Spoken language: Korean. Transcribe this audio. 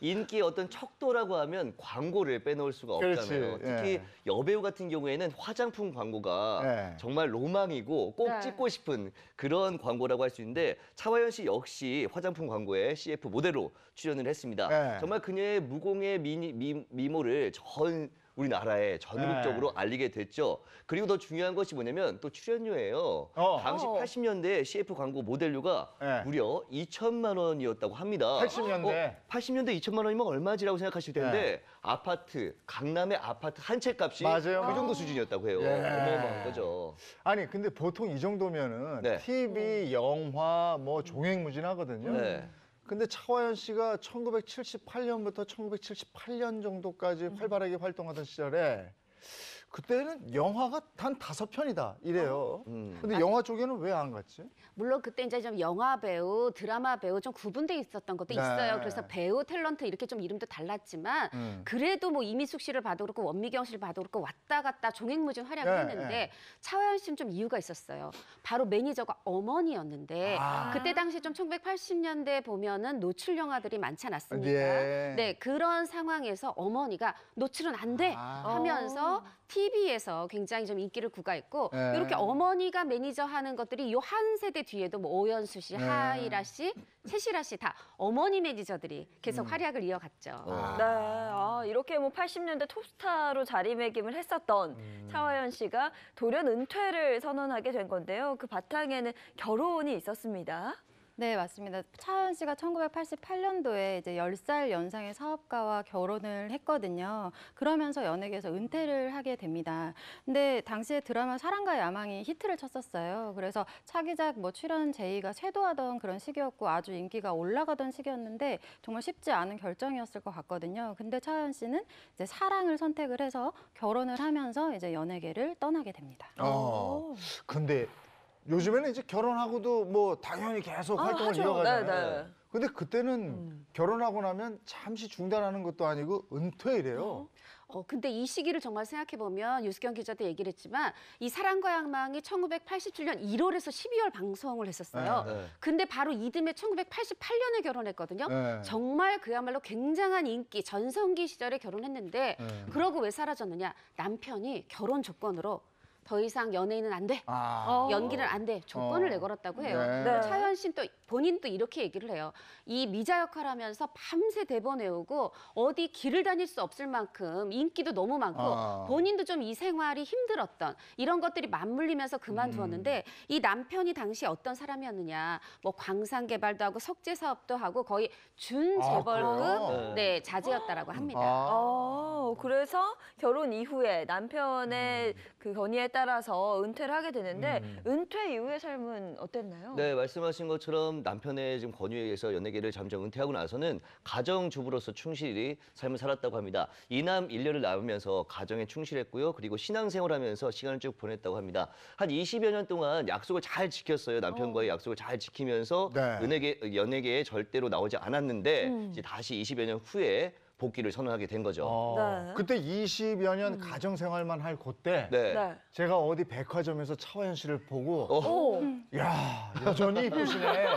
인기 어떤 척도라고 하면 광고를 빼놓을 수가 없잖아요. 그렇지, 특히 예. 여배우 같은 경우에는 화장품 광고가 예. 정말 로망이고 꼭 네. 찍고 싶은 그런 광고라고 할 수 있는데 차화연 씨 역시 화장품 광고에 CF 모델로 출연을 했습니다. 예. 정말 그녀의 무공의 미, 미, 미모를 전 우리나라에 전국적으로 네. 알리게 됐죠. 그리고 더 중요한 것이 뭐냐면 또 출연료예요. 어. 당시 어. 80년대 CF 광고 모델료가 네. 무려 2천만 원이었다고 합니다. 80년대. 80년대 어, 2천만 원이면 얼마지라고 생각하실 텐데 네. 아파트, 강남의 아파트 한 채 값이 맞아요. 그 정도 수준이었다고 해요. 예. 어마어마한 거죠. 아니 근데 보통 이 정도면은 네. TV, 영화 뭐 종횡무진하거든요. 네. 근데 차화연 씨가 1978년부터 1978년 정도까지 음. 활발하게 활동하던 시절에 그때는 영화가 단 다섯 편이다 이래요. 음. 근데 아. 영화 쪽에는 왜 안 갔지? 물론 그때 이제 좀 영화 배우, 드라마 배우 좀 구분돼 있었던 것도 네. 있어요. 그래서 배우, 탤런트 이렇게 좀 이름도 달랐지만 음. 그래도 뭐 이미숙 씨를 봐도 그렇고 원미경 씨를 봐도 그렇고 왔다 갔다 종횡무진 활약을 네, 했는데 네. 차화연 씨는 좀 이유가 있었어요. 바로 매니저가 어머니였는데 아. 그때 당시 좀 1980년대 보면은 노출 영화들이 많지 않았습니까? 예. 네 그런 상황에서 어머니가 노출은 안돼 아. 하면서 아. TV에서 굉장히 좀 인기를 구가했고 네. 예. 이렇게 어머니가 매니저 하는 것들이 요 한 세대 뒤에도 뭐 오연수 씨, 네. 하이라 씨, 채시라씨 다 어머니 매니저들이 계속 음. 활약을 이어갔죠. 아. 네, 아, 이렇게 뭐 80년대 톱스타로 자리매김을 했었던 음. 차화연 씨가 돌연 은퇴를 선언하게 된 건데요. 그 바탕에는 결혼이 있었습니다. 네, 맞습니다. 차은 씨가 1988년도에 이제 10살 연상의 사업가와 결혼을 했거든요. 그러면서 연예계에서 은퇴를 하게 됩니다. 근데 당시에 드라마 사랑과 야망이 히트를 쳤었어요. 그래서 차기작 뭐 출연 제의가 쇄도하던 그런 시기였고 아주 인기가 올라가던 시기였는데 정말 쉽지 않은 결정이었을 것 같거든요. 근데 차은 씨는 이제 사랑을 선택을 해서 결혼을 하면서 이제 연예계를 떠나게 됩니다. 어, 근데 요즘에는 이제 결혼하고도 뭐 당연히 계속 아, 활동을 하죠. 이어가잖아요. 네, 네. 근데 그때는 음. 결혼하고 나면 잠시 중단하는 것도 아니고 은퇴이래요. 어, 근데 이 시기를 정말 생각해보면 유수경 기자도 얘기를 했지만 이 사랑과 양망이 1987년 1월에서 12월 방송을 했었어요. 네, 네. 근데 바로 이듬해 1988년에 결혼했거든요. 네. 정말 그야말로 굉장한 인기, 전성기 시절에 결혼했는데 네. 그러고 왜 사라졌느냐. 남편이 결혼 조건으로 더 이상 연예인은 안 돼. 아. 연기는 안 돼. 조건을 어. 내걸었다고 해요. 네. 네. 차현 씨는 또 본인도 이렇게 얘기를 해요. 이 미자 역할 하면서 밤새 대본 외우고 어디 길을 다닐 수 없을 만큼 인기도 너무 많고 아. 본인도 좀 이 생활이 힘들었던 이런 것들이 맞물리면서 그만두었는데 음. 이 남편이 당시 어떤 사람이었느냐. 뭐 광산 개발도 하고 석재 사업도 하고 거의 준재벌급 아, 네, 자제였다라고 합니다. 아. 어, 그래서 결혼 이후에 남편의 음. 그 건의에 따라 따라서 은퇴를 하게 되는데 음. 은퇴 이후의 삶은 어땠나요? 네, 말씀하신 것처럼 남편의 지금 권유에 의해서 연예계를 잠정 은퇴하고 나서는 가정주부로서 충실히 삶을 살았다고 합니다. 이남 일년를 낳으면서 가정에 충실했고요. 그리고 신앙생활하면서 시간을 쭉 보냈다고 합니다. 한 20여 년 동안 약속을 잘 지켰어요. 남편과의 어. 약속을 잘 지키면서 네. 연예계, 연예계에 절대로 나오지 않았는데 음. 이제 다시 20여 년 후에 복귀를 선언하게 된 거죠. 어. 네. 그때 20여 년 음. 가정 생활만 할 그때 네. 네. 제가 어디 백화점에서 차화연 씨를 보고 어. 야 여전히 이쁘시네.